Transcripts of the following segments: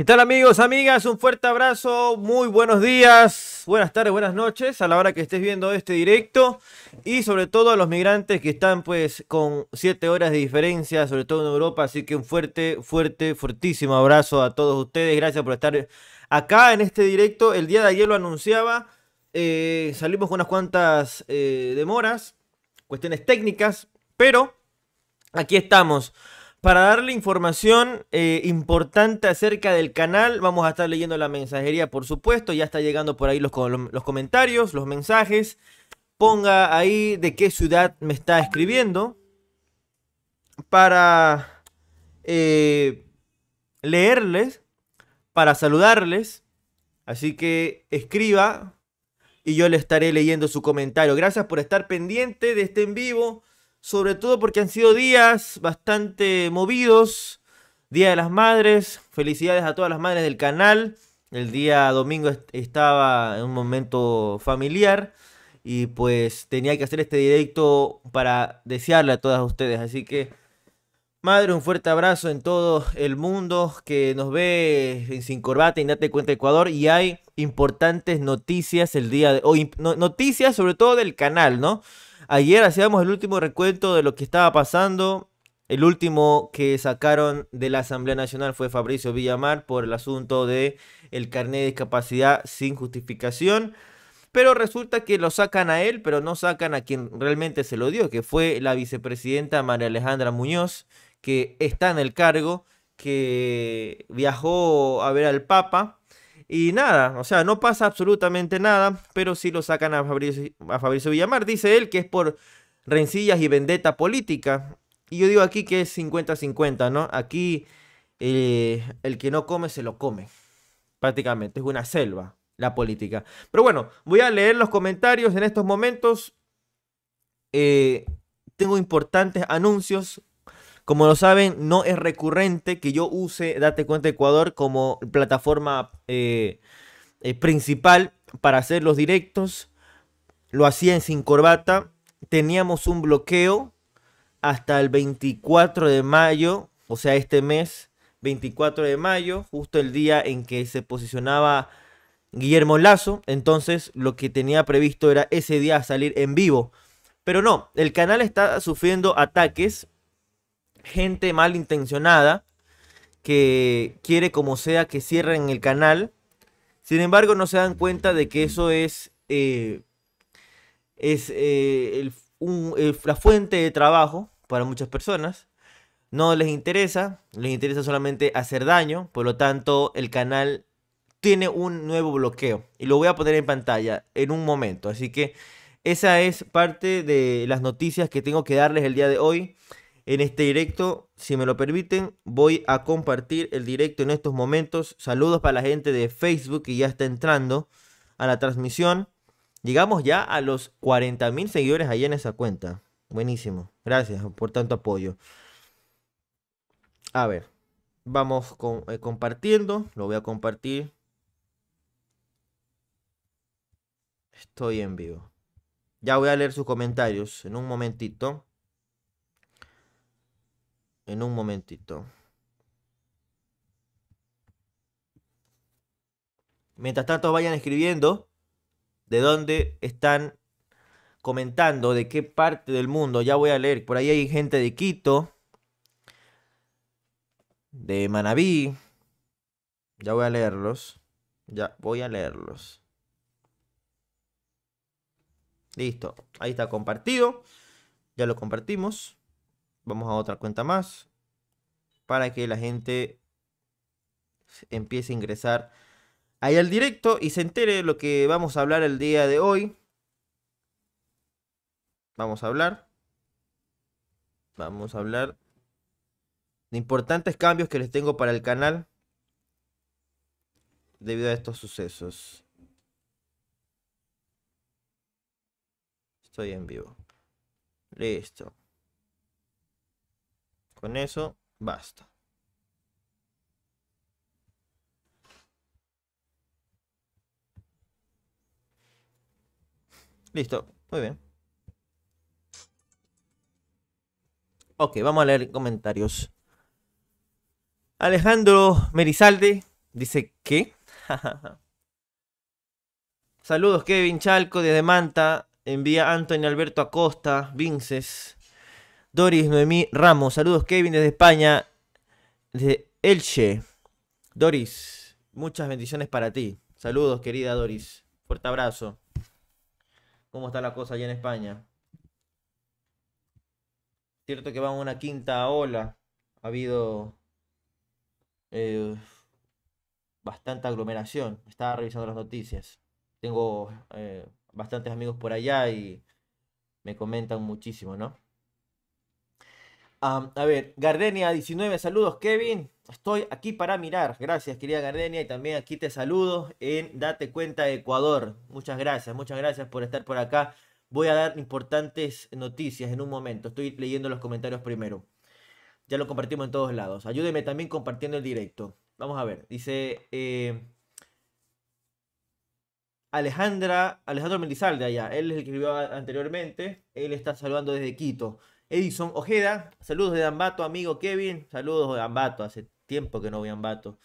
¿Qué tal amigos, amigas? Un fuerte abrazo, muy buenos días, buenas tardes, buenas noches a la hora que estés viendo este directo y sobre todo a los migrantes que están pues con siete horas de diferencia, sobre todo en Europa, así que un fuerte, fuerte, fuertísimo abrazo a todos ustedes, gracias por estar acá en este directo, el día de ayer lo anunciaba, eh, salimos con unas cuantas eh, demoras, cuestiones técnicas, pero aquí estamos para darle información eh, importante acerca del canal, vamos a estar leyendo la mensajería, por supuesto. Ya está llegando por ahí los, comentarios, los mensajes. Ponga ahí de qué ciudad me está escribiendo para eh, leerles, para saludarles. Así que escriba y yo le estaré leyendo su comentario. Gracias por estar pendiente de este en vivo sobre todo porque han sido días bastante movidos. Día de las Madres, felicidades a todas las madres del canal. El día domingo estaba en un momento familiar y pues tenía que hacer este directo para desearle a todas ustedes. Así que, madre, un fuerte abrazo en todo el mundo que nos ve en Sin Corbata y Date Cuenta Ecuador. Y hay importantes noticias el día de hoy, noticias sobre todo del canal, ¿no? Ayer hacíamos el último recuento de lo que estaba pasando. El último que sacaron de la Asamblea Nacional fue Fabricio Villamar por el asunto de el carnet de discapacidad sin justificación. Pero resulta que lo sacan a él, pero no sacan a quien realmente se lo dio, que fue la vicepresidenta María Alejandra Muñoz, que está en el cargo, que viajó a ver al Papa y nada, o sea, no pasa absolutamente nada, pero sí lo sacan a Fabricio, a Villamar. Dice él que es por rencillas y vendetta política. Y yo digo aquí que es 50-50, ¿no? Aquí eh, el que no come se lo come. Prácticamente, es una selva la política. Pero bueno, voy a leer los comentarios en estos momentos. Eh, tengo importantes anuncios como lo saben, no es recurrente que yo use Date Cuenta Ecuador como plataforma eh, eh, principal para hacer los directos. Lo hacía en Sin Corbata. Teníamos un bloqueo hasta el 24 de mayo, o sea, este mes, 24 de mayo, justo el día en que se posicionaba Guillermo Lazo. Entonces, lo que tenía previsto era ese día salir en vivo. Pero no, el canal está sufriendo ataques gente malintencionada que quiere como sea que cierren el canal. Sin embargo, no se dan cuenta de que eso es, eh, es eh, la fuente de trabajo para muchas personas. No les interesa, les interesa solamente hacer daño, por lo tanto el canal tiene un nuevo bloqueo y lo voy a poner en pantalla en un momento. Así que esa es parte de las noticias que tengo que darles el día de hoy en este directo. Si me lo permiten, voy a compartir el directo en estos momentos. Saludos para la gente de Facebook que ya está entrando a la transmisión. Llegamos ya a los 40.000 seguidores ahí en esa cuenta. Buenísimo. Gracias por tanto apoyo. A ver, vamos eh, compartiendo. Lo voy a compartir. Estoy en vivo. Ya voy a leer sus comentarios en un momentito en un momentito. Mientras tanto vayan escribiendo de dónde están comentando, de qué parte del mundo. Ya voy a leer. Por ahí hay gente de Quito, de Manabí. Ya voy a leerlos. Ya voy a leerlos. Listo. Ahí está compartido. Ya lo compartimos. Vamos a otra cuenta más para que la gente empiece a ingresar ahí al directo y se entere de lo que vamos a hablar el día de hoy. Vamos a hablar. Vamos a hablar de importantes cambios que les tengo para el canal debido a estos sucesos. Estoy en vivo. Listo. Con eso basta. Listo, muy bien. Ok, vamos a leer comentarios. Alejandro Merizalde dice que. Saludos, Kevin Chalco desde Manta. Envía Antonio Alberto Acosta, Vinces. Doris Noemí Ramos. Saludos, Kevin, desde España, desde Elche. Doris, muchas bendiciones para ti. Saludos, querida Doris. Fuerte abrazo. ¿Cómo está la cosa allá en España? Cierto que va una quinta ola. Ha habido eh, bastante aglomeración. Estaba revisando las noticias. Tengo eh, bastantes amigos por allá y me comentan muchísimo, ¿no? a ver, Gardenia19, saludos Kevin. Estoy aquí para mirar. Gracias, querida Gardenia. Y también aquí te saludo en Date Cuenta Ecuador. Muchas gracias, muchas gracias por estar por acá. Voy a dar importantes noticias en un momento. Estoy leyendo los comentarios primero. Ya lo compartimos en todos lados. Ayúdeme también compartiendo el directo. Vamos a ver. Dice eh, Alejandra, Alejandro Mendizalde allá. Él es el que escribió anteriormente. Él está saludando desde Quito. Edison Ojeda, saludos de Ambato, amigo Kevin, saludos de Ambato, hace tiempo que no voy a Ambato.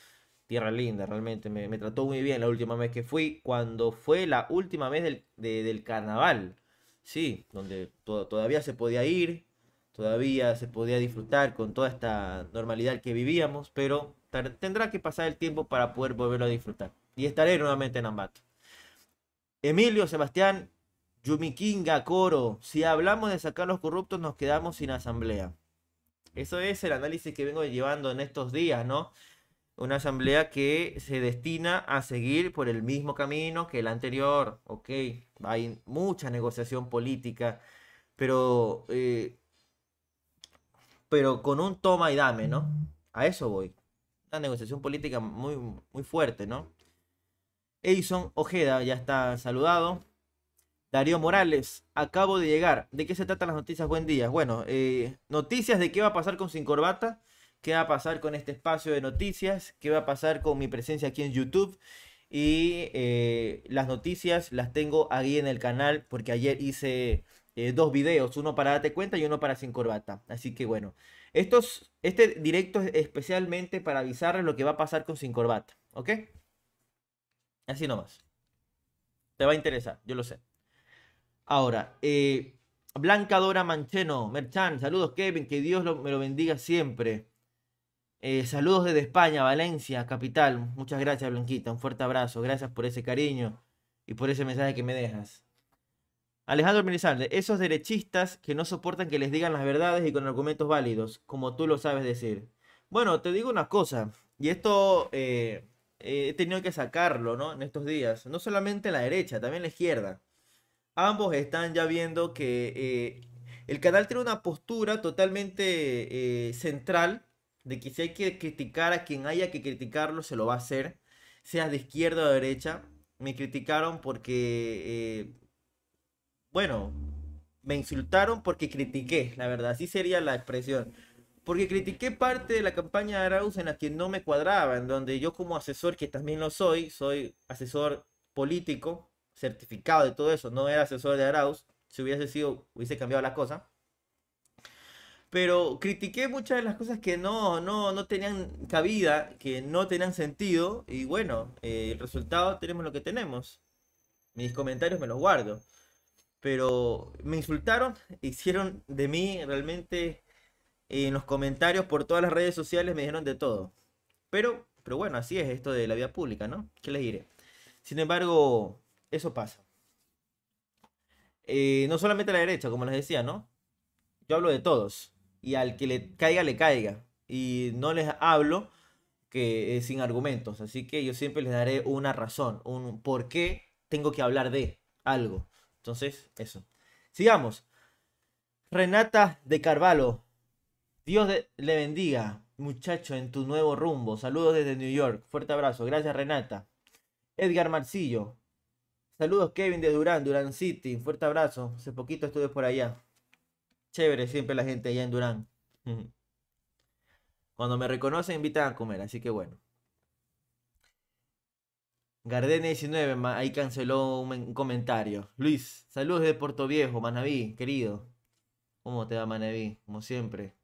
Tierra linda, realmente me, trató muy bien la última vez que fui, cuando fue la última vez del, carnaval, sí, donde todavía se podía ir, todavía se podía disfrutar con toda esta normalidad que vivíamos, pero tendrá que pasar el tiempo para poder volverlo a disfrutar. Y estaré nuevamente en Ambato. Emilio Sebastián Yumikinga, Coro. Si hablamos de sacar los corruptos, nos quedamos sin asamblea. Eso es el análisis que vengo llevando en estos días, ¿no? Una asamblea que se destina a seguir por el mismo camino que el anterior, ¿ok? Hay mucha negociación política, pero, eh, pero con un toma y dame, ¿no? A eso voy. Una negociación política muy, muy fuerte, ¿no? Edison Ojeda ya está saludado. Darío Morales, acabo de llegar. ¿De qué se tratan las noticias? Buen día. Bueno, eh, noticias de qué va a pasar con Sin Corbata, qué va a pasar con este espacio de noticias, qué va a pasar con mi presencia aquí en YouTube. Y eh, las noticias las tengo ahí en el canal porque ayer hice eh, dos videos, uno para Date cuenta y uno para Sin Corbata. Así que bueno, estos, este directo es especialmente para avisarles lo que va a pasar con Sin Corbata, ¿ok? Así nomás. Te va a interesar, yo lo sé. Ahora, eh, Blanca Dora Mancheno, Merchan, saludos Kevin, que Dios me lo bendiga siempre. Eh, saludos desde España, Valencia, capital. Muchas gracias, Blanquita. Un fuerte abrazo. Gracias por ese cariño y por ese mensaje que me dejas. Alejandro Merizalde, esos derechistas que no soportan que les digan las verdades y con argumentos válidos, como tú lo sabes decir. Bueno, te digo una cosa, y esto eh, he tenido que sacarlo, ¿no? En estos días. No solamente la derecha, también la izquierda ambos están ya viendo que eh, el canal tiene una postura totalmente eh, central de que si hay que criticar a quien haya que criticarlo, se lo va a hacer, sea de izquierda o derecha. Me criticaron porque, eh, bueno, me insultaron porque critiqué, la verdad, así sería la expresión. Porque critiqué parte de la campaña de Arauz en la que no me cuadraba, en donde yo como asesor, que también lo soy, soy asesor político, certificado de todo eso, no era asesor de Arauz, si hubiese sido, hubiese cambiado la cosa. Pero critiqué muchas de las cosas que no, no, no tenían cabida, que no tenían sentido, y bueno, eh, el resultado tenemos lo que tenemos. Mis comentarios me los guardo. Pero me insultaron, hicieron de mí realmente en los comentarios por todas las redes sociales, me dijeron de todo. Pero, pero bueno, así es esto de la vida pública, ¿no? ¿Qué les diré? Sin embargo, eso pasa. Eh, no solamente a la derecha, como les decía, ¿no? Yo hablo de todos. Y al que le caiga, le caiga. Y no les hablo que sin argumentos. Así que yo siempre les daré una razón, un por qué tengo que hablar de algo. Entonces, eso. Sigamos. Renata de Carvalho. Dios le bendiga, muchacho, en tu nuevo rumbo. Saludos desde New York. Fuerte abrazo. Gracias, Renata. Edgar Marcillo. Saludos Kevin de Durán, Durán City. Fuerte abrazo. Hace poquito estuve por allá. Chévere siempre la gente allá en Durán. Cuando me reconocen invitan a comer, así que bueno. Gardene 19, ahí canceló un, comentario. Luis, saludos de Puerto Viejo, Manaví, querido. ¿Cómo te va Manaví? Como siempre.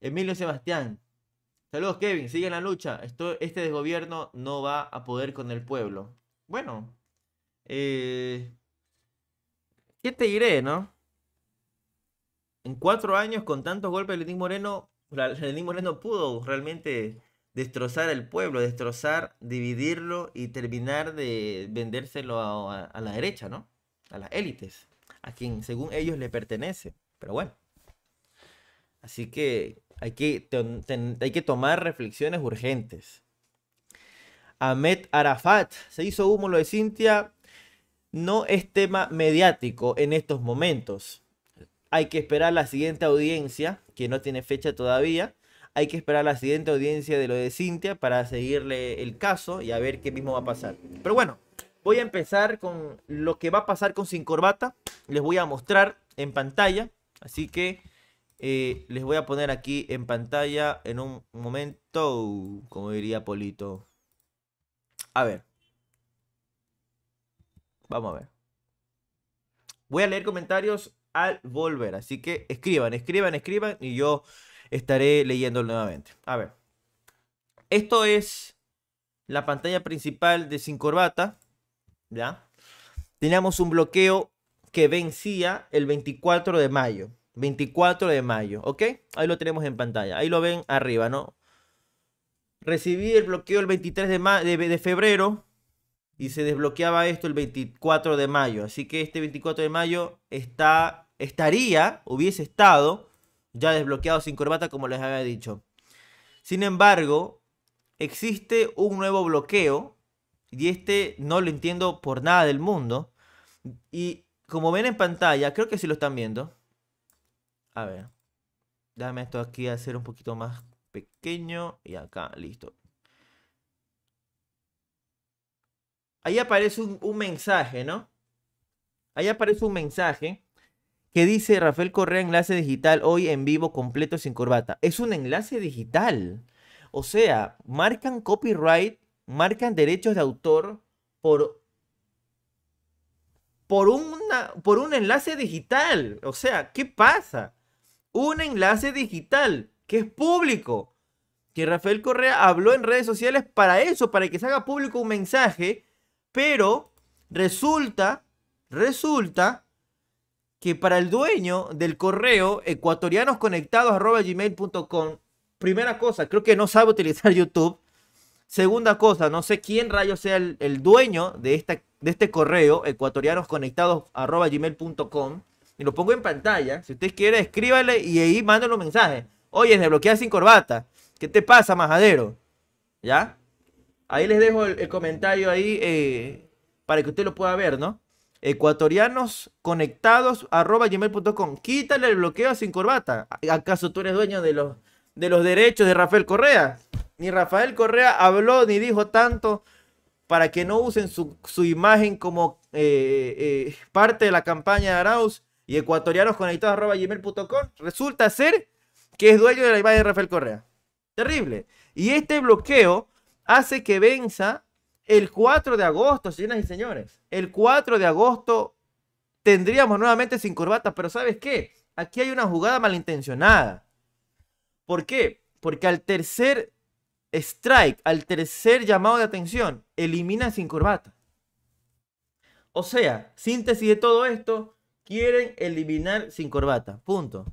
Emilio Sebastián, saludos Kevin, sigue en la lucha. Esto, este desgobierno no va a poder con el pueblo. Bueno, eh, ¿Qué te diré, no? En cuatro años, con tantos golpes de Lenín Moreno, Lenín Moreno pudo realmente destrozar el pueblo, destrozar, dividirlo y terminar de vendérselo a, la derecha, ¿no? A las élites, a quien según ellos le pertenece. Pero bueno. Así que hay que, hay que tomar reflexiones urgentes. Ahmed Arafat se hizo humo lo de Cintia no es tema mediático en estos momentos. Hay que esperar la siguiente audiencia, que no tiene fecha todavía. Hay que esperar la siguiente audiencia de lo de Cintia para seguirle el caso y a ver qué mismo va a pasar. Pero bueno, voy a empezar con lo que va a pasar con Sin Corbata. Les voy a mostrar en pantalla. Así que eh, les voy a poner aquí en pantalla en un momento, como diría Polito. A ver. Vamos a ver. Voy a leer comentarios al volver, así que escriban, escriban, escriban y yo estaré leyendo nuevamente. A ver. Esto es la pantalla principal de Sin Corbata, ¿ya? Teníamos un bloqueo que vencía el 24 de mayo. 24 de mayo, ¿ok? Ahí lo tenemos en pantalla. Ahí lo ven arriba, ¿no? Recibí el bloqueo el 23 de, de febrero y se desbloqueaba esto el 24 de mayo. Así que este 24 de mayo está, estaría, hubiese estado ya desbloqueado sin corbata como les había dicho. Sin embargo, existe un nuevo bloqueo y este no lo entiendo por nada del mundo. Y como ven en pantalla, creo que sí lo están viendo. A ver, dame esto aquí a hacer un poquito más pequeño y acá, listo. ahí aparece un, mensaje, ¿no? Ahí aparece un mensaje que dice Rafael Correa enlace digital hoy en vivo completo sin corbata. Es un enlace digital. O sea, marcan copyright, marcan derechos de autor por por por un enlace digital. O sea, ¿qué pasa? Un enlace digital que es público. Que Rafael Correa habló en redes sociales para eso, para que se haga público un mensaje pero resulta, resulta que para el dueño del correo ecuatorianosconectados.gmail.com, primera cosa, creo que no sabe utilizar YouTube. Segunda cosa, no sé quién rayo sea el, dueño de, esta, de este correo ecuatorianosconectados.gmail.com. Y lo pongo en pantalla. Si usted quiere, escríbale y ahí mándale un mensaje. Oye, desbloquea sin corbata. ¿Qué te pasa, majadero? ¿Ya? Ahí les dejo el, comentario ahí eh, para que usted lo pueda ver, ¿no? Ecuatorianos conectados arroba gmail.com. Quítale el bloqueo a sin corbata. ¿Acaso tú eres dueño de los, de los derechos de Rafael Correa? Ni Rafael Correa habló ni dijo tanto para que no usen su, imagen como eh, eh, parte de la campaña de Arauz y ecuatorianos conectados arroba gmail.com. Resulta ser que es dueño de la imagen de Rafael Correa. Terrible. Y este bloqueo hace que venza el 4 de agosto, señoras y señores. El 4 de agosto tendríamos nuevamente sin corbata, pero ¿sabes qué? Aquí hay una jugada malintencionada. ¿Por qué? Porque al tercer strike, al tercer llamado de atención, elimina sin corbata. O sea, síntesis de todo esto, quieren eliminar sin corbata. Punto.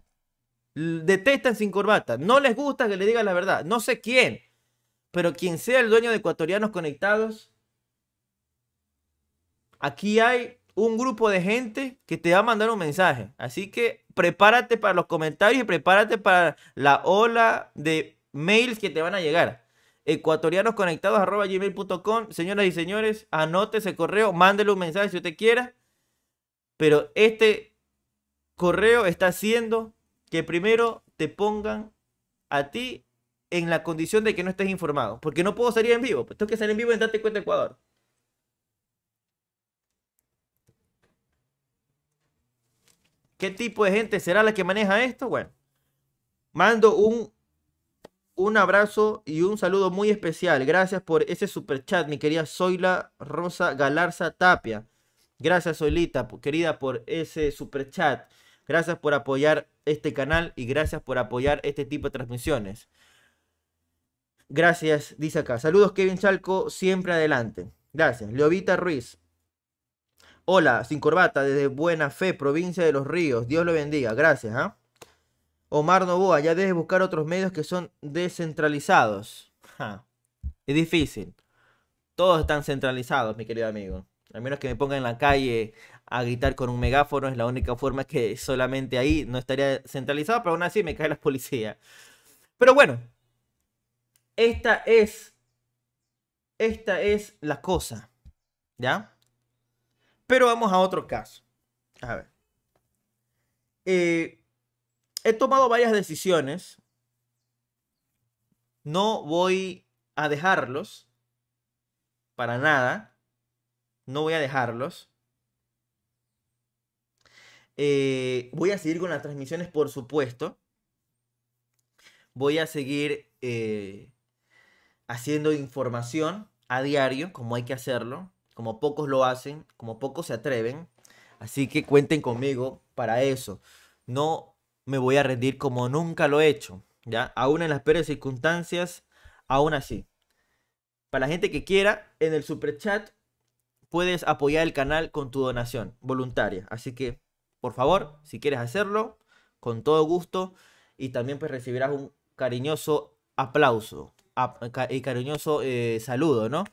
Detestan sin corbata. No les gusta que le digan la verdad. No sé quién pero quien sea el dueño de Ecuatorianos Conectados, aquí hay un grupo de gente que te va a mandar un mensaje. Así que prepárate para los comentarios y prepárate para la ola de mails que te van a llegar. ecuatorianosconectados.gmail.com Señoras y señores, anote ese correo, mándele un mensaje si usted quiera. Pero este correo está haciendo que primero te pongan a ti en la condición de que no estés informado. Porque no puedo salir en vivo. Pues, tengo que salir en vivo en Date Cuenta Ecuador. ¿Qué tipo de gente será la que maneja esto? Bueno, mando un, un abrazo y un saludo muy especial. Gracias por ese super chat, mi querida Zoila Rosa Galarza Tapia. Gracias, Zoilita, querida, por ese super chat. Gracias por apoyar este canal y gracias por apoyar este tipo de transmisiones. Gracias, dice acá. Saludos, Kevin Chalco, siempre adelante. Gracias. Leovita Ruiz. Hola, sin corbata, desde Buena Fe, provincia de Los Ríos. Dios lo bendiga. Gracias, ¿ah? Omar Novoa, ya debes buscar otros medios que son descentralizados. Es difícil. Todos están centralizados, mi querido amigo. Al menos que me ponga en la calle a gritar con un megáfono, es la única forma que solamente ahí no estaría centralizado, pero aún así me cae las policía. Pero bueno, esta es. Esta es la cosa. ¿Ya? Pero vamos a otro caso. A ver. Eh, he tomado varias decisiones. No voy a dejarlos. Para nada. No voy a dejarlos. Eh, voy a seguir con las transmisiones, por supuesto. Voy a seguir eh, haciendo información a diario, como hay que hacerlo, como pocos lo hacen, como pocos se atreven. Así que cuenten conmigo para eso. No me voy a rendir como nunca lo he hecho, ¿ya? Aún en las peores circunstancias, aún así. Para la gente que quiera, en el super chat puedes apoyar el canal con tu donación voluntaria. Así que, por favor, si quieres hacerlo, con todo gusto. Y también pues recibirás un cariñoso aplauso y cariñoso eh, saludo, ¿no?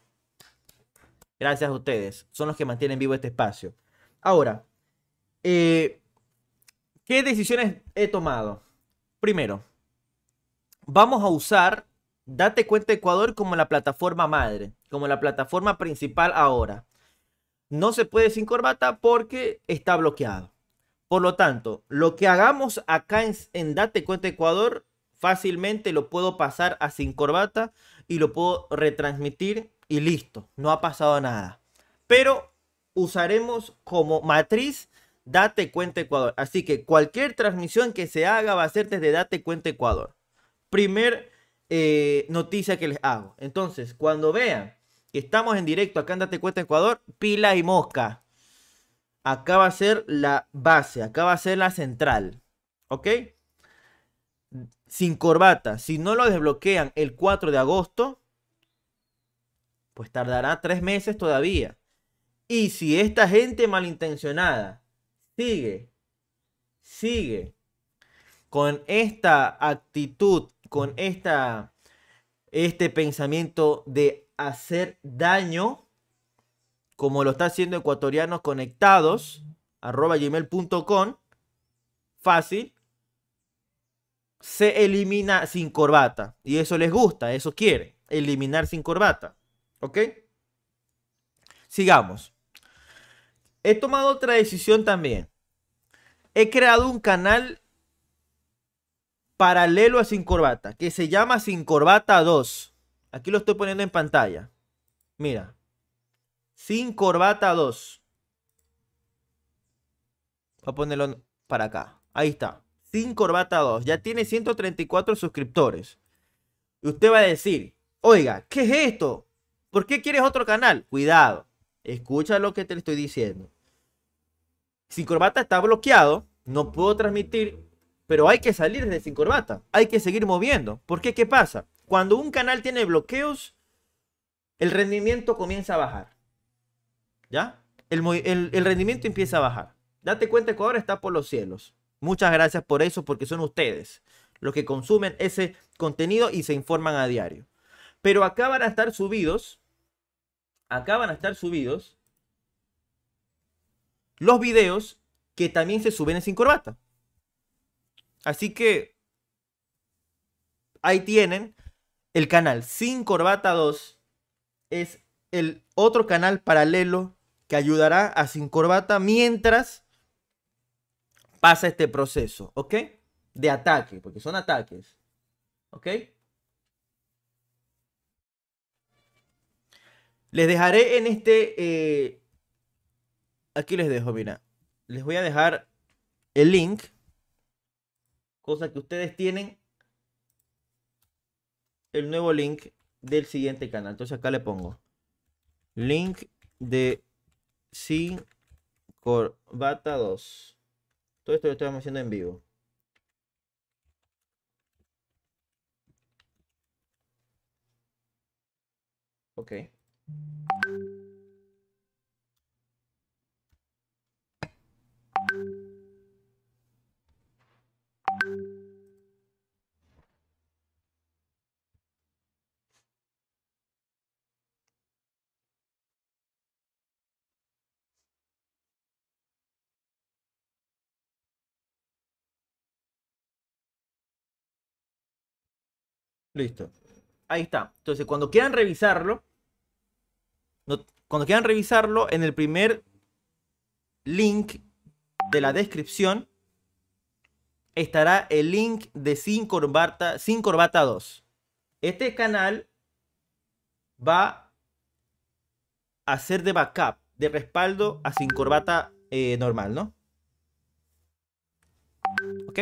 Gracias a ustedes. Son los que mantienen vivo este espacio. Ahora, eh, ¿qué decisiones he tomado? Primero, vamos a usar Date cuenta Ecuador como la plataforma madre, como la plataforma principal ahora. No se puede sin corbata porque está bloqueado. Por lo tanto, lo que hagamos acá en, en Date cuenta Ecuador Fácilmente lo puedo pasar a sin corbata y lo puedo retransmitir y listo, no ha pasado nada. Pero usaremos como matriz Date Cuenta Ecuador. Así que cualquier transmisión que se haga va a ser desde Date Cuenta Ecuador. Primer eh, noticia que les hago. Entonces, cuando vean que estamos en directo acá en Date Cuenta Ecuador, pila y mosca. Acá va a ser la base, acá va a ser la central. ¿Ok? sin corbata, si no lo desbloquean el 4 de agosto, pues tardará tres meses todavía. Y si esta gente malintencionada sigue, sigue con esta actitud, con esta, este pensamiento de hacer daño, como lo está haciendo ecuatorianos conectados, arroba gmail.com, fácil, se elimina sin corbata. Y eso les gusta, eso quiere, eliminar sin corbata. ¿Ok? Sigamos. He tomado otra decisión también. He creado un canal paralelo a Sin Corbata, que se llama Sin Corbata 2. Aquí lo estoy poniendo en pantalla. Mira. Sin Corbata 2. Voy a ponerlo para acá. Ahí está. Sin Corbata 2. Ya tiene 134 suscriptores. Y usted va a decir, oiga, ¿qué es esto? ¿Por qué quieres otro canal? Cuidado, escucha lo que te estoy diciendo. Sin Corbata está bloqueado, no puedo transmitir, pero hay que salir de Sin Corbata. Hay que seguir moviendo. ¿Por qué? ¿Qué pasa? Cuando un canal tiene bloqueos, el rendimiento comienza a bajar. ¿Ya? El, el rendimiento empieza a bajar. Date cuenta que ahora está por los cielos. Muchas gracias por eso, porque son ustedes los que consumen ese contenido y se informan a diario. Pero acá van a estar subidos, acá van a estar subidos los videos que también se suben en Sin Corbata. Así que ahí tienen el canal Sin Corbata 2. Es el otro canal paralelo que ayudará a Sin Corbata mientras pasa este proceso, ¿ok? De ataque, porque son ataques, ¿ok? Les dejaré en este... Eh, aquí les dejo, mira. Les voy a dejar el link. Cosa que ustedes tienen. El nuevo link del siguiente canal. Entonces acá le pongo. Link de Sin Corbata 2. Todo esto lo estamos haciendo en vivo. Ok. Listo. Ahí está. Entonces, cuando quieran revisarlo, cuando quieran revisarlo, en el primer link de la descripción estará el link de Sin Corbata, Sin Corbata 2. Este canal va a ser de backup, de respaldo a Sin Corbata eh, normal, ¿no? ¿Ok?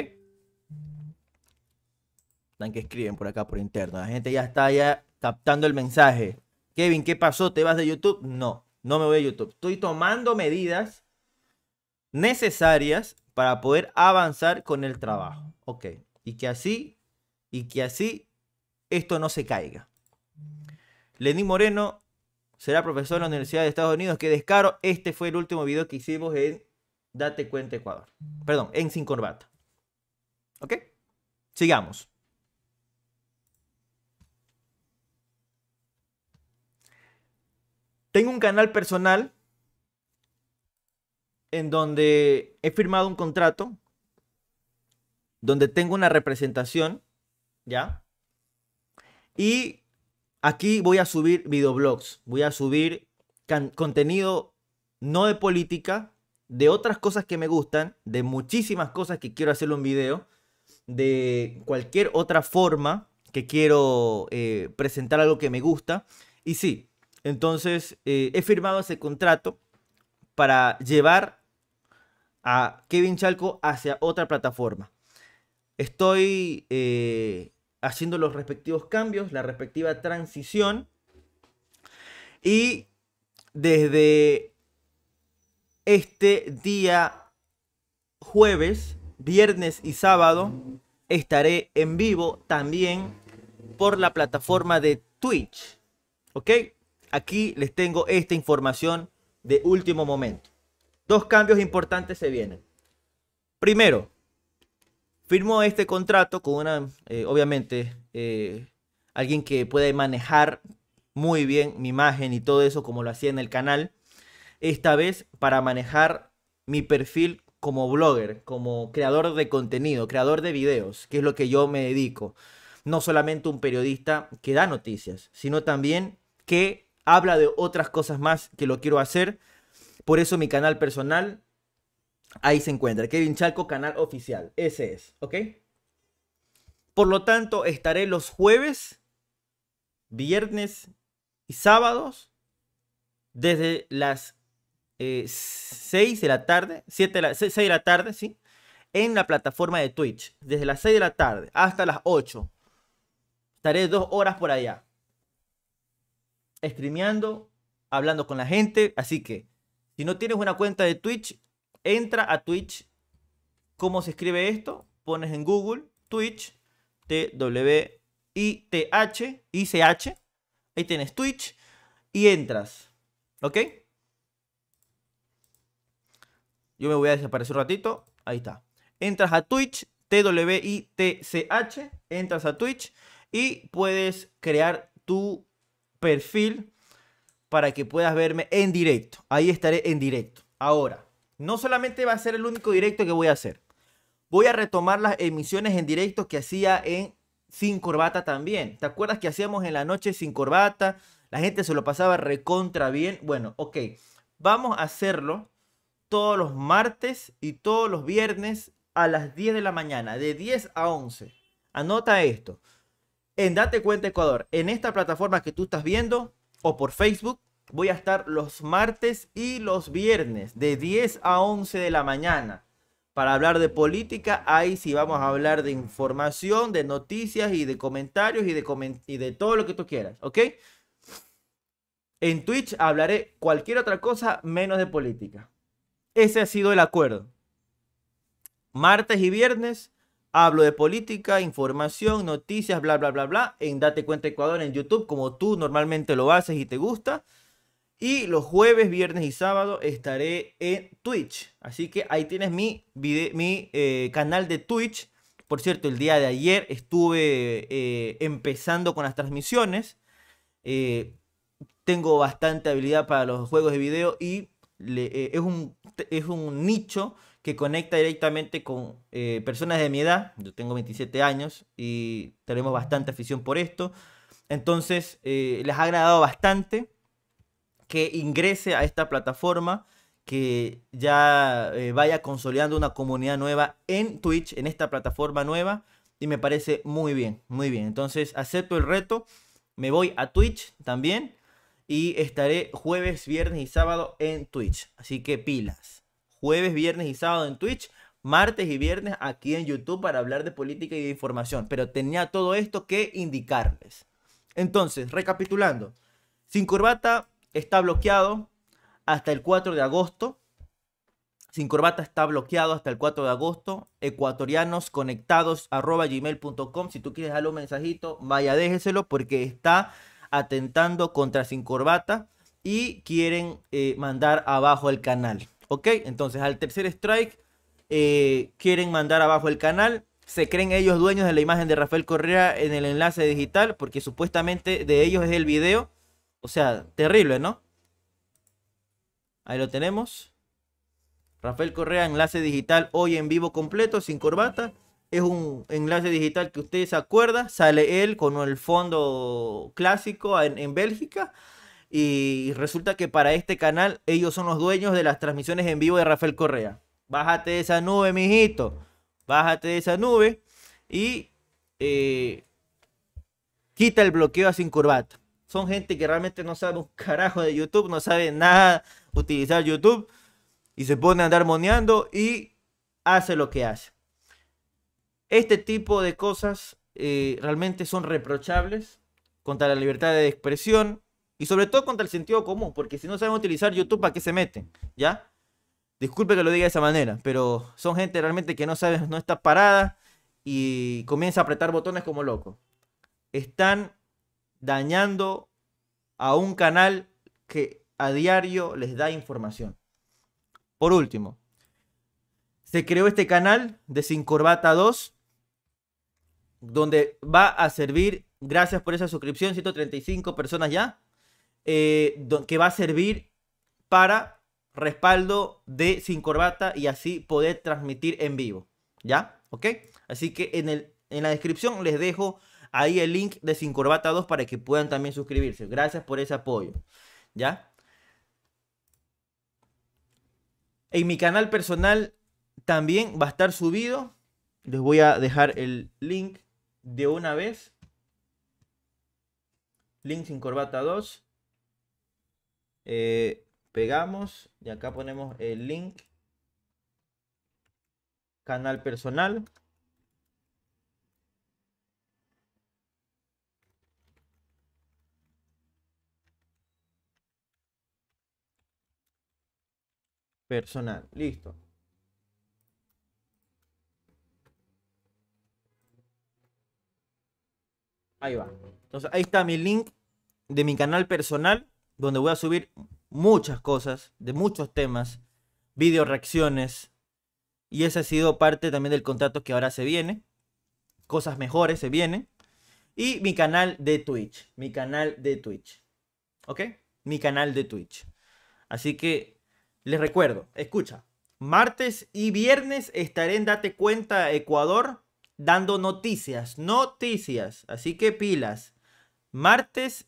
Están que escriben por acá por interno. La gente ya está ya captando el mensaje. Kevin, ¿qué pasó? ¿Te vas de YouTube? No, no me voy de YouTube. Estoy tomando medidas necesarias para poder avanzar con el trabajo. Ok. Y que así, y que así esto no se caiga. Lenín Moreno será profesor en la Universidad de Estados Unidos. Qué descaro. Este fue el último video que hicimos en Date Cuenta Ecuador. Perdón, en Sin Corbata. ¿Ok? Sigamos. Tengo un canal personal en donde he firmado un contrato, donde tengo una representación, ¿ya? Y aquí voy a subir videoblogs, voy a subir contenido no de política, de otras cosas que me gustan, de muchísimas cosas que quiero hacer un video, de cualquier otra forma que quiero eh, presentar algo que me gusta. Y sí, entonces, eh, he firmado ese contrato para llevar a Kevin Chalco hacia otra plataforma. Estoy eh, haciendo los respectivos cambios, la respectiva transición. Y desde este día jueves, viernes y sábado estaré en vivo también por la plataforma de Twitch. ¿Ok? aquí les tengo esta información de último momento. Dos cambios importantes se vienen. Primero, firmó este contrato con una, eh, obviamente, eh, alguien que puede manejar muy bien mi imagen y todo eso como lo hacía en el canal. Esta vez para manejar mi perfil como blogger, como creador de contenido, creador de videos, que es lo que yo me dedico. No solamente un periodista que da noticias, sino también que habla de otras cosas más que lo quiero hacer. Por eso mi canal personal, ahí se encuentra. Kevin Chalco, canal oficial. Ese es, ¿ok? Por lo tanto, estaré los jueves, viernes y sábados desde las 6 eh, de la tarde, 7 6 de la tarde, ¿sí? En la plataforma de Twitch. Desde las 6 de la tarde hasta las 8. Estaré dos horas por allá streameando, hablando con la gente. Así que, si no tienes una cuenta de Twitch, entra a Twitch. ¿Cómo se escribe esto? Pones en Google Twitch, T-W-I-T-H, h Ahí tienes Twitch y entras. ¿Ok? Yo me voy a desaparecer un ratito. Ahí está. Entras a Twitch, t w i h Entras a Twitch y puedes crear tu perfil para que puedas verme en directo. Ahí estaré en directo. Ahora, no solamente va a ser el único directo que voy a hacer. Voy a retomar las emisiones en directo que hacía en Sin Corbata también. ¿Te acuerdas que hacíamos en la noche Sin Corbata? La gente se lo pasaba recontra bien. Bueno, ok. Vamos a hacerlo todos los martes y todos los viernes a las 10 de la mañana, de 10 a 11. Anota esto en Date Cuenta Ecuador, en esta plataforma que tú estás viendo o por Facebook, voy a estar los martes y los viernes de 10 a 11 de la mañana para hablar de política. Ahí sí vamos a hablar de información, de noticias y de comentarios y de, de todo lo que tú quieras, ¿ok? En Twitch hablaré cualquier otra cosa menos de política. Ese ha sido el acuerdo. Martes y viernes Hablo de política, información, noticias, bla, bla, bla, bla, en Date Cuenta Ecuador en YouTube, como tú normalmente lo haces y te gusta. Y los jueves, viernes y sábado estaré en Twitch. Así que ahí tienes mi, mi eh, canal de Twitch. Por cierto, el día de ayer estuve eh, empezando con las transmisiones. Eh, tengo bastante habilidad para los juegos de video y es, un, es un nicho que conecta directamente con eh, personas de mi edad. Yo tengo 27 años y tenemos bastante afición por esto. Entonces, eh, les ha agradado bastante que ingrese a esta plataforma, que ya eh, vaya consolidando una comunidad nueva en Twitch, en esta plataforma nueva. Y me parece muy bien, muy bien. Entonces, acepto el reto. Me voy a Twitch también. Y estaré jueves, viernes y sábado en Twitch. Así que pilas jueves, viernes y sábado en Twitch, martes y viernes aquí en YouTube para hablar de política y de información. Pero tenía todo esto que indicarles. Entonces, recapitulando, Sin Corbata está bloqueado hasta el 4 de agosto. Sin Corbata está bloqueado hasta el 4 de agosto. Ecuatorianos conectados gmail.com. Si tú quieres darle un mensajito, vaya, déjeselo porque está atentando contra Sin Corbata y quieren eh, mandar abajo el canal. ¿Ok? Entonces al tercer strike eh, quieren mandar abajo el canal. Se creen ellos dueños de la imagen de Rafael Correa en el enlace digital porque supuestamente de ellos es el video. O sea, terrible, ¿no? Ahí lo tenemos. Rafael Correa, enlace digital hoy en vivo completo, sin corbata. Es un enlace digital que ustedes se acuerdan. Sale él con el fondo clásico en Bélgica. Y resulta que para este canal ellos son los dueños de las transmisiones en vivo de Rafael Correa. Bájate de esa nube, mijito. Bájate de esa nube y eh, quita el bloqueo a sin Curvata Son gente que realmente no sabe un carajo de YouTube, no sabe nada utilizar YouTube y se pone a andar moneando y hace lo que hace. Este tipo de cosas eh, realmente son reprochables contra la libertad de expresión, y sobre todo contra el sentido común, porque si no saben utilizar YouTube, ¿para qué se meten? ¿Ya? Disculpe que lo diga de esa manera, pero son gente realmente que no sabe, no está parada y comienza a apretar botones como loco. Están dañando a un canal que a diario les da información. Por último, se creó este canal de Sin Corbata 2, donde va a servir, gracias por esa suscripción, 135 personas ya, eh, que va a servir para respaldo de sin corbata y así poder transmitir en vivo. ¿Ya? ¿Ok? Así que en, el, en la descripción les dejo ahí el link de Sin Corbata 2 para que puedan también suscribirse. Gracias por ese apoyo. ¿Ya? En mi canal personal también va a estar subido. Les voy a dejar el link de una vez. Link sin corbata 2. Eh, pegamos y acá ponemos el link. Canal personal. Personal. Listo. Ahí va. Entonces, ahí está mi link de mi canal personal donde voy a subir muchas cosas, de muchos temas, video reacciones. Y ese ha sido parte también del contrato que ahora se viene. Cosas mejores se vienen. Y mi canal de Twitch. Mi canal de Twitch. ¿Ok? Mi canal de Twitch. Así que les recuerdo, escucha, martes y viernes estaré en Date Cuenta Ecuador dando noticias, noticias. Así que pilas. Martes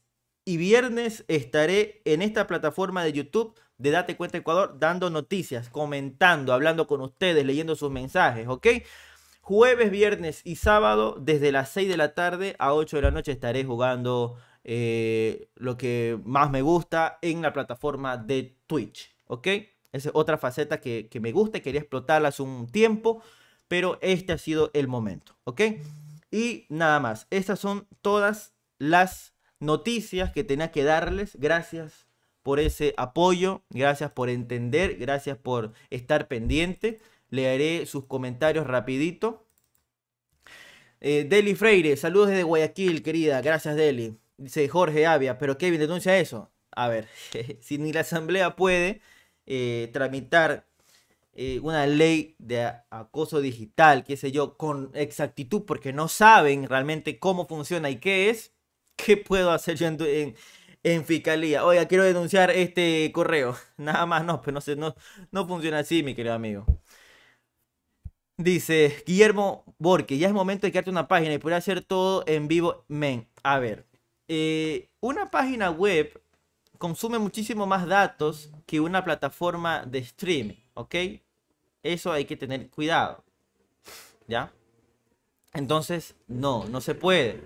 y viernes estaré en esta plataforma de YouTube de Date Cuenta Ecuador dando noticias, comentando, hablando con ustedes, leyendo sus mensajes, ¿ok? Jueves, viernes y sábado, desde las 6 de la tarde a 8 de la noche estaré jugando eh, lo que más me gusta en la plataforma de Twitch, ¿ok? Esa es otra faceta que, me gusta y quería explotarla hace un tiempo, pero este ha sido el momento, ¿ok? Y nada más, estas son todas las noticias que tenía que darles. Gracias por ese apoyo, gracias por entender, gracias por estar pendiente. Le haré sus comentarios rapidito. Eh, Deli Freire, saludos desde Guayaquil, querida. Gracias, Deli. Dice Jorge Avia, pero Kevin, denuncia eso. A ver, si ni la Asamblea puede eh, tramitar eh, una ley de acoso digital, qué sé yo, con exactitud, porque no saben realmente cómo funciona y qué es, ¿qué puedo hacer yo en, en, fiscalía? Oiga, quiero denunciar este correo. Nada más, no, pero pues no, sé, no, no funciona así, mi querido amigo. Dice Guillermo Borque, ya es momento de crearte una página y poder hacer todo en vivo. Men, a ver, eh, una página web consume muchísimo más datos que una plataforma de streaming, ¿ok? Eso hay que tener cuidado, ¿ya? Entonces, no, no se puede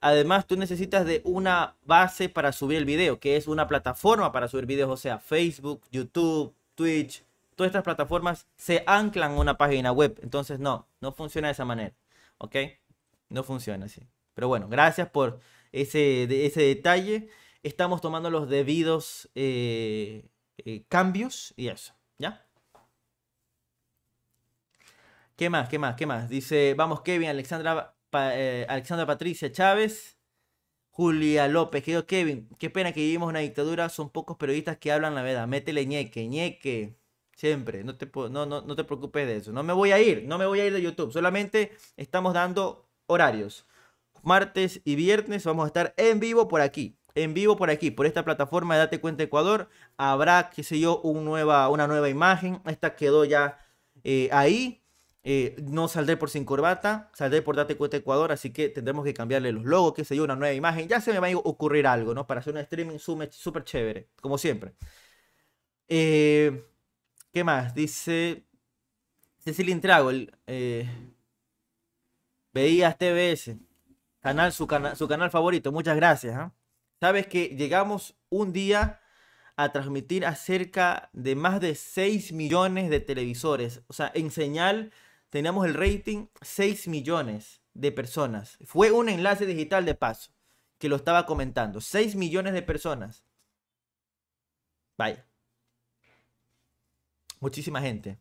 además tú necesitas de una base para subir el video, que es una plataforma para subir videos, o sea, Facebook, YouTube, Twitch, todas estas plataformas se anclan a una página web. Entonces, no, no funciona de esa manera, ¿ok? No funciona así. Pero bueno, gracias por ese, ese detalle. Estamos tomando los debidos eh, eh, cambios y eso, ¿ya? ¿Qué más? ¿Qué más? ¿Qué más? Dice, vamos Kevin, Alexandra eh, Alexandra Patricia Chávez, Julia López, Kevin, qué pena que vivimos una dictadura, son pocos periodistas que hablan la verdad, métele ñeque, ñeque, siempre, no te, no, te preocupes de eso, no me voy a ir, no me voy a ir de YouTube, solamente estamos dando horarios. Martes y viernes vamos a estar en vivo por aquí, en vivo por aquí, por esta plataforma de Date Cuenta Ecuador. Habrá, qué sé yo, una nueva imagen. Esta quedó ya eh, ahí. Eh, no saldré por sin corbata, saldré por date cuenta Ecuador, así que tendremos que cambiarle los logos, Que se yo, una nueva imagen. Ya se me va a ocurrir algo, ¿no? Para hacer un streaming súper chévere, como siempre. Eh, ¿Qué más? Dice Cecilia Intrago, eh, veías TVS canal, su, su canal favorito, muchas gracias. ¿ah? Sabes que llegamos un día a transmitir a cerca de más de 6 millones de televisores, o sea, en señal teníamos el rating 6 millones de personas. Fue un enlace digital de paso que lo estaba comentando. 6 millones de personas. Vaya. Muchísima gente.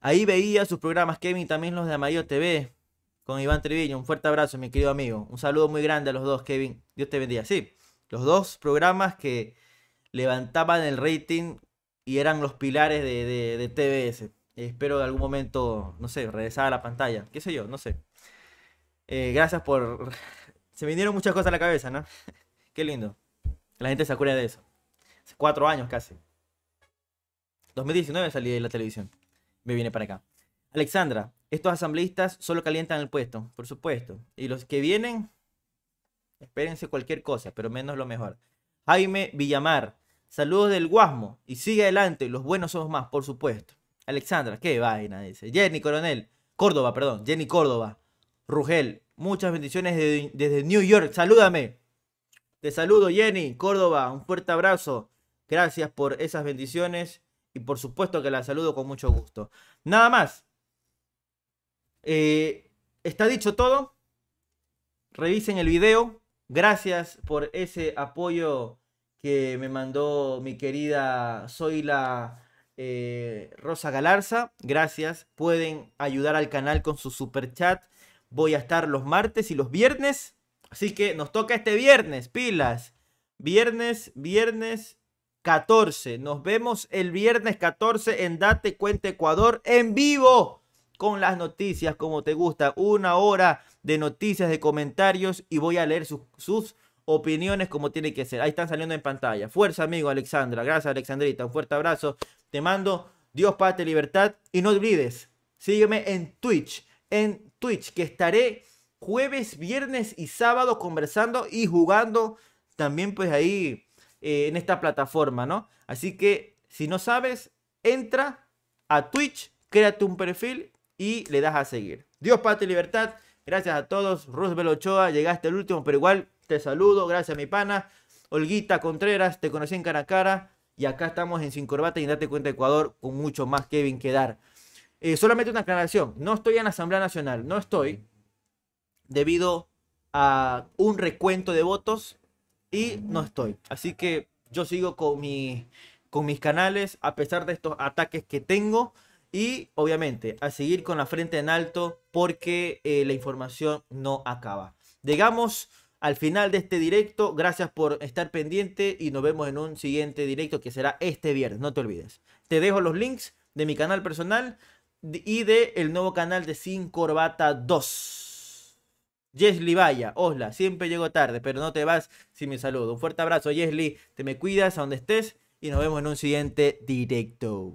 Ahí veía sus programas Kevin también los de Amarillo TV con Iván Treviño. Un fuerte abrazo, mi querido amigo. Un saludo muy grande a los dos, Kevin. Dios te bendiga. Sí, los dos programas que levantaban el rating y eran los pilares de, de, de TBS. Espero de algún momento, no sé, regresar a la pantalla, qué sé yo, no sé. Eh, gracias por... Se me vinieron muchas cosas a la cabeza, ¿no? qué lindo. La gente se acuerda de eso. Hace cuatro años casi. 2019 salí de la televisión. Me vine para acá. Alexandra, estos asambleístas solo calientan el puesto, por supuesto. Y los que vienen, espérense cualquier cosa, pero menos lo mejor. Jaime Villamar, saludos del Guasmo y sigue adelante, los buenos somos más, por supuesto. Alexandra, qué vaina, dice. Jenny Coronel, Córdoba, perdón, Jenny Córdoba. Rugel, muchas bendiciones desde, New York, salúdame. Te saludo, Jenny, Córdoba, un fuerte abrazo. Gracias por esas bendiciones y por supuesto que la saludo con mucho gusto. Nada más. Eh, Está dicho todo. Revisen el video. Gracias por ese apoyo que me mandó mi querida Soy eh, Rosa Galarza, gracias. Pueden ayudar al canal con su super chat. Voy a estar los martes y los viernes. Así que nos toca este viernes, pilas. Viernes, viernes 14. Nos vemos el viernes 14 en Date Cuenta Ecuador en vivo con las noticias como te gusta. Una hora de noticias, de comentarios y voy a leer sus, sus opiniones como tiene que ser. Ahí están saliendo en pantalla. Fuerza, amigo Alexandra. Gracias, Alexandrita. Un fuerte abrazo. Te mando Dios, Pate, Libertad. Y no olvides, sígueme en Twitch. En Twitch, que estaré jueves, viernes y sábado conversando y jugando también pues ahí eh, en esta plataforma, ¿no? Así que si no sabes, entra a Twitch, créate un perfil y le das a seguir. Dios, Pate, Libertad. Gracias a todos. Roosevelt Ochoa, llegaste al último, pero igual te saludo, gracias mi pana. Olguita Contreras, te conocí en cara a cara. Y acá estamos en Sin Corbata y en Date Cuenta Ecuador con mucho más Kevin que dar. Eh, solamente una aclaración, no estoy en la Asamblea Nacional, no estoy debido a un recuento de votos y no estoy. Así que yo sigo con, mi, con mis canales a pesar de estos ataques que tengo y obviamente a seguir con la frente en alto porque eh, la información no acaba. digamos al final de este directo. Gracias por estar pendiente y nos vemos en un siguiente directo que será este viernes, no te olvides. Te dejo los links de mi canal personal y de el nuevo canal de Sin Corbata 2. Yesli Vaya, Osla, siempre llego tarde, pero no te vas sin mi saludo. Un fuerte abrazo, Yesli, te me cuidas a donde estés y nos vemos en un siguiente directo.